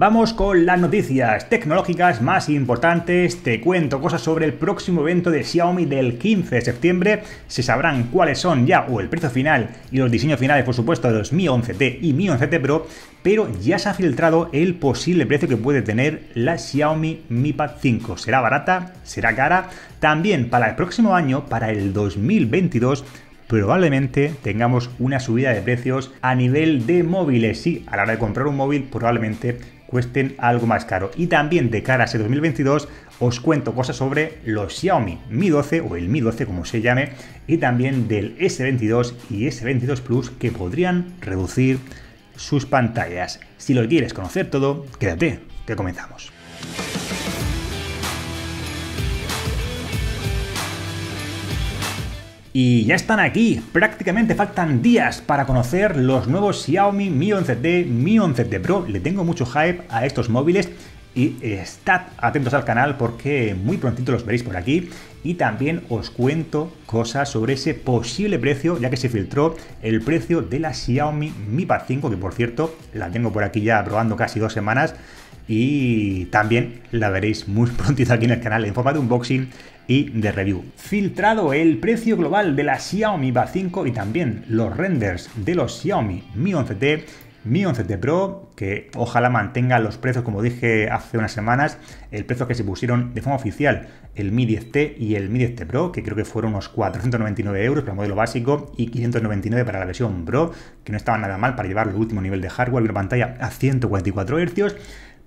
Vamos con las noticias tecnológicas más importantes. Te cuento cosas sobre el próximo evento de Xiaomi del 15 de septiembre. Se sabrán cuáles son ya o el precio final y los diseños finales, por supuesto, de los Mi 11T y Mi 11T Pro. Pero ya se ha filtrado el posible precio que puede tener la Xiaomi Mi Pad 5. ¿Será barata? ¿Será cara? También para el próximo año, para el 2022, probablemente tengamos una subida de precios a nivel de móviles. Sí, a la hora de comprar un móvil probablemente cuesten algo más caro. Y también de cara a ese 2022 os cuento cosas sobre los Xiaomi Mi 12 o el Mi 12 como se llame y también del S22 y S22 Plus que podrían reducir sus pantallas. Si lo quieres conocer todo, quédate, que comenzamos. Y ya están aquí, prácticamente faltan días para conocer los nuevos Xiaomi Mi 11T, Mi 11T Pro. Le tengo mucho hype a estos móviles y estad atentos al canal porque muy prontito los veréis por aquí y también os cuento cosas sobre ese posible precio ya que se filtró el precio de la Xiaomi Mi Pad 5 que por cierto la tengo por aquí ya probando casi dos semanas y también la veréis muy prontito aquí en el canal en forma de unboxing y de review. Filtrado el precio global de la Xiaomi va 5 y también los renders de los Xiaomi Mi 11T, Mi 11T Pro, que ojalá mantenga los precios como dije hace unas semanas, el precio que se pusieron de forma oficial el Mi 10T y el Mi 10T Pro, que creo que fueron unos 499 euros para el modelo básico y 599 para la versión Pro, que no estaba nada mal para llevar el último nivel de hardware y una pantalla a 144 Hz.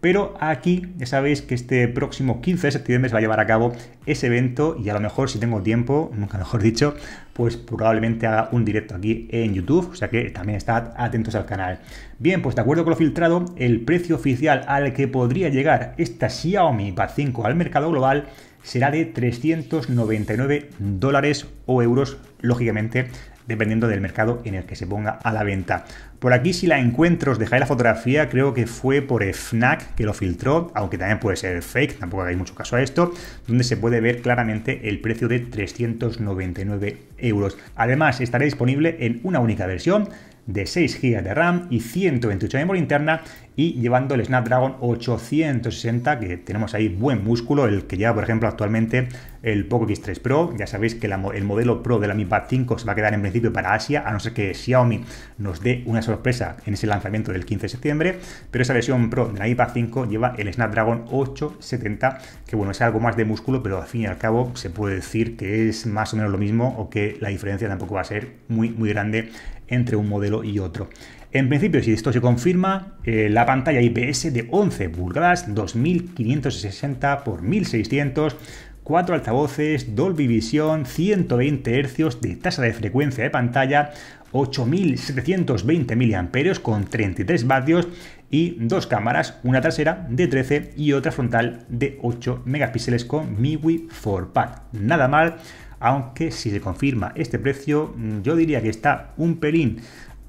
Pero aquí ya sabéis que este próximo 15 de septiembre se va a llevar a cabo ese evento y a lo mejor si tengo tiempo, nunca mejor dicho, pues probablemente haga un directo aquí en YouTube, o sea que también estad atentos al canal. Bien, pues de acuerdo con lo filtrado, el precio oficial al que podría llegar esta Xiaomi Pad 5 al mercado global será de 399 dólares o euros, lógicamente dependiendo del mercado en el que se ponga a la venta. Por aquí si la encuentro, os dejáis la fotografía, creo que fue por FNAC que lo filtró, aunque también puede ser fake, tampoco hay mucho caso a esto, donde se puede ver claramente el precio de 399 euros. Además, estará disponible en una única versión de 6 GB de RAM y 128 de memoria interna y llevando el Snapdragon 860, que tenemos ahí buen músculo, el que lleva, por ejemplo, actualmente el Poco X3 Pro. Ya sabéis que el modelo Pro de la Mi Pad 5 se va a quedar en principio para Asia, a no ser que Xiaomi nos dé una sorpresa en ese lanzamiento del 15 de septiembre, pero esa versión Pro de la Mi Pad 5 lleva el Snapdragon 870, que bueno, es algo más de músculo, pero al fin y al cabo se puede decir que es más o menos lo mismo o que la diferencia tampoco va a ser muy, muy grande entre un modelo y otro. En principio, si esto se confirma, eh, la pantalla IPS de 11 pulgadas, 2560 x 1600, 4 altavoces, Dolby Vision, 120 Hz de tasa de frecuencia de pantalla, 8720 mAh con 33 vatios y dos cámaras, una trasera de 13 y otra frontal de 8 megapíxeles con MIUI 4 Pack. Nada mal, aunque si se confirma este precio, mm, yo diría que está un pelín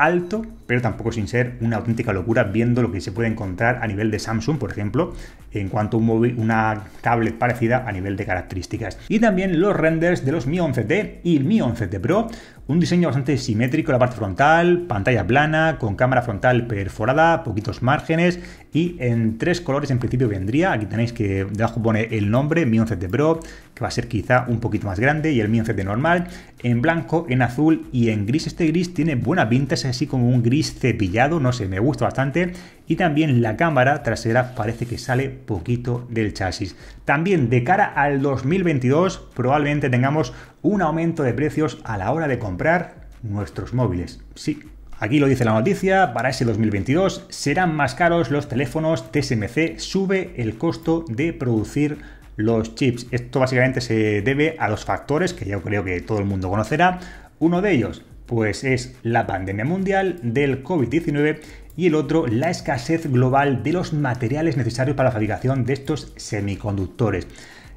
alto, pero tampoco sin ser una auténtica locura viendo lo que se puede encontrar a nivel de Samsung, por ejemplo, en cuanto a un móvil, una tablet parecida a nivel de características. Y también los renders de los Mi 11T y Mi 11T Pro, un diseño bastante simétrico en la parte frontal, pantalla plana, con cámara frontal perforada, poquitos márgenes y en tres colores en principio vendría. Aquí tenéis que debajo pone el nombre, Mi 11T Pro, que va a ser quizá un poquito más grande, y el Mi 11T normal, en blanco, en azul y en gris. Este gris tiene buena pinta, así como un gris cepillado, no sé, me gusta bastante. Y también la cámara trasera parece que sale poquito del chasis. También de cara al 2022 probablemente tengamos un aumento de precios a la hora de comprar nuestros móviles. Sí, Aquí lo dice la noticia, para ese 2022 serán más caros los teléfonos TSMC, sube el costo de producir los chips. Esto básicamente se debe a los factores que yo creo que todo el mundo conocerá. Uno de ellos, pues es la pandemia mundial del COVID-19 y el otro la escasez global de los materiales necesarios para la fabricación de estos semiconductores.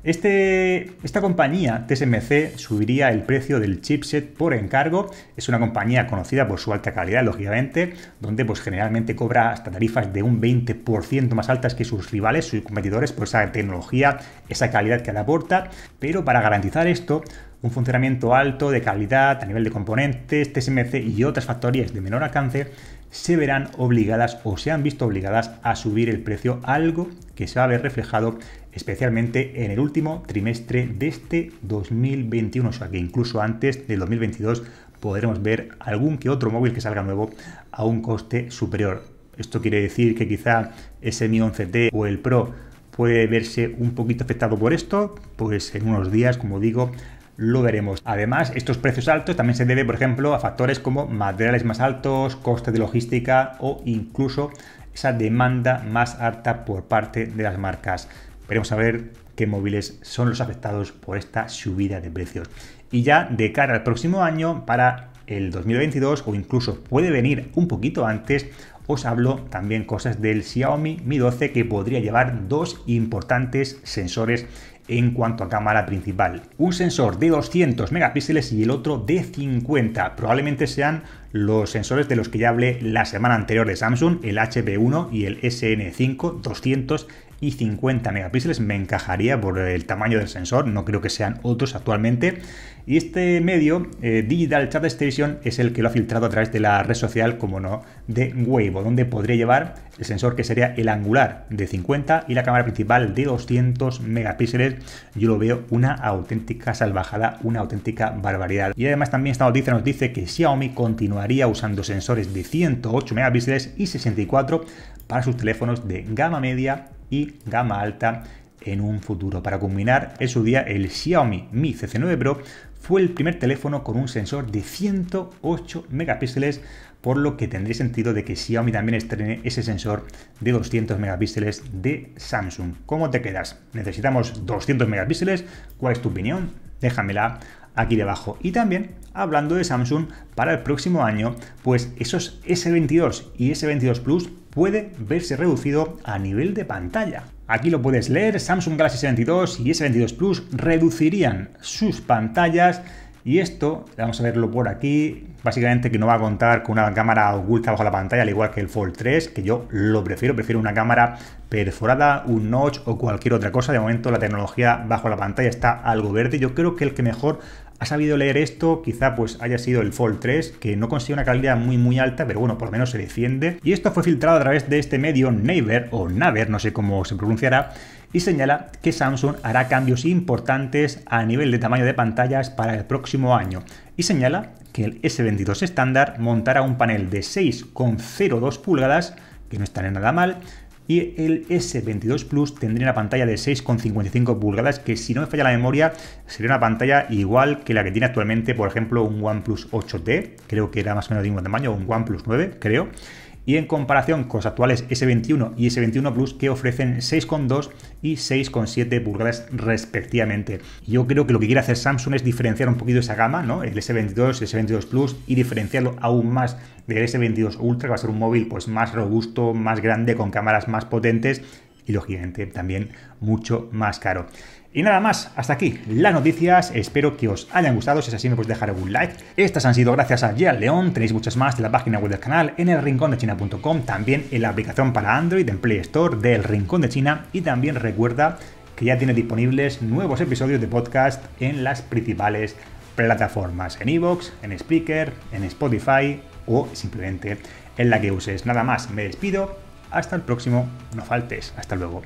Este, esta compañía, TSMC, subiría el precio del chipset por encargo. Es una compañía conocida por su alta calidad, lógicamente, donde pues, generalmente cobra hasta tarifas de un 20% más altas que sus rivales, sus competidores, por esa tecnología, esa calidad que le aporta. Pero para garantizar esto, un funcionamiento alto de calidad a nivel de componentes, TSMC y otras factorías de menor alcance, se verán obligadas o se han visto obligadas a subir el precio, algo que se va a ver reflejado especialmente en el último trimestre de este 2021, o sea que incluso antes del 2022 podremos ver algún que otro móvil que salga nuevo a un coste superior. Esto quiere decir que quizá ese Mi 11T o el Pro puede verse un poquito afectado por esto, pues en unos días, como digo, lo veremos. Además, estos precios altos también se debe, por ejemplo, a factores como materiales más altos, costes de logística o incluso esa demanda más alta por parte de las marcas. Veremos a ver qué móviles son los afectados por esta subida de precios. Y ya de cara al próximo año, para el 2022 o incluso puede venir un poquito antes, os hablo también cosas del Xiaomi Mi 12 que podría llevar dos importantes sensores en cuanto a cámara principal. Un sensor de 200 megapíxeles y el otro de 50. Probablemente sean los sensores de los que ya hablé la semana anterior de Samsung, el hp 1 y el SN5, 200 y 50 megapíxeles me encajaría por el tamaño del sensor, no creo que sean otros actualmente. Y este medio, eh, Digital Chat Station, es el que lo ha filtrado a través de la red social, como no, de Weibo, donde podría llevar el sensor que sería el angular de 50 y la cámara principal de 200 megapíxeles. Yo lo veo una auténtica salvajada, una auténtica barbaridad. Y además también esta noticia nos dice que Xiaomi continuaría usando sensores de 108 megapíxeles y 64 para sus teléfonos de gama media y gama alta en un futuro. Para culminar, en su día el Xiaomi Mi CC9 Pro fue el primer teléfono con un sensor de 108 megapíxeles, por lo que tendría sentido de que Xiaomi también estrene ese sensor de 200 megapíxeles de Samsung. ¿Cómo te quedas? ¿Necesitamos 200 megapíxeles? ¿Cuál es tu opinión? Déjamela aquí debajo. Y también, hablando de Samsung, para el próximo año, pues esos S22 y S22 Plus puede verse reducido a nivel de pantalla. Aquí lo puedes leer, Samsung Galaxy S22 y S22 Plus reducirían sus pantallas y esto, vamos a verlo por aquí, básicamente que no va a contar con una cámara oculta bajo la pantalla, al igual que el Fold 3, que yo lo prefiero, prefiero una cámara perforada, un notch o cualquier otra cosa. De momento la tecnología bajo la pantalla está algo verde. Yo creo que el que mejor ha sabido leer esto, quizá pues haya sido el Fold 3, que no consigue una calidad muy muy alta, pero bueno, por lo menos se defiende. Y esto fue filtrado a través de este medio Naver, o Naver, no sé cómo se pronunciará, y señala que Samsung hará cambios importantes a nivel de tamaño de pantallas para el próximo año. Y señala que el S22 estándar montará un panel de 6,02 pulgadas, que no está nada mal, y el S22 Plus tendría una pantalla de 6,55 pulgadas que si no me falla la memoria sería una pantalla igual que la que tiene actualmente por ejemplo un OnePlus 8T, creo que era más o menos de un tamaño, un OnePlus 9 creo y en comparación con los actuales S21 y S21 Plus que ofrecen 6,2 y 6,7 pulgadas respectivamente. Yo creo que lo que quiere hacer Samsung es diferenciar un poquito esa gama, ¿no? El S22, el S22 Plus y diferenciarlo aún más del S22 Ultra, que va a ser un móvil pues más robusto, más grande, con cámaras más potentes y lógicamente también mucho más caro. Y nada más, hasta aquí las noticias, espero que os hayan gustado, si es así me podéis dejar algún like. Estas han sido gracias a ya León, tenéis muchas más de la página web del canal, en el rincón de China.com, también en la aplicación para Android, en Play Store del Rincón de China y también recuerda que ya tiene disponibles nuevos episodios de podcast en las principales plataformas, en Evox, en Spreaker, en Spotify o simplemente en la que uses. Nada más, me despido, hasta el próximo, no faltes, hasta luego.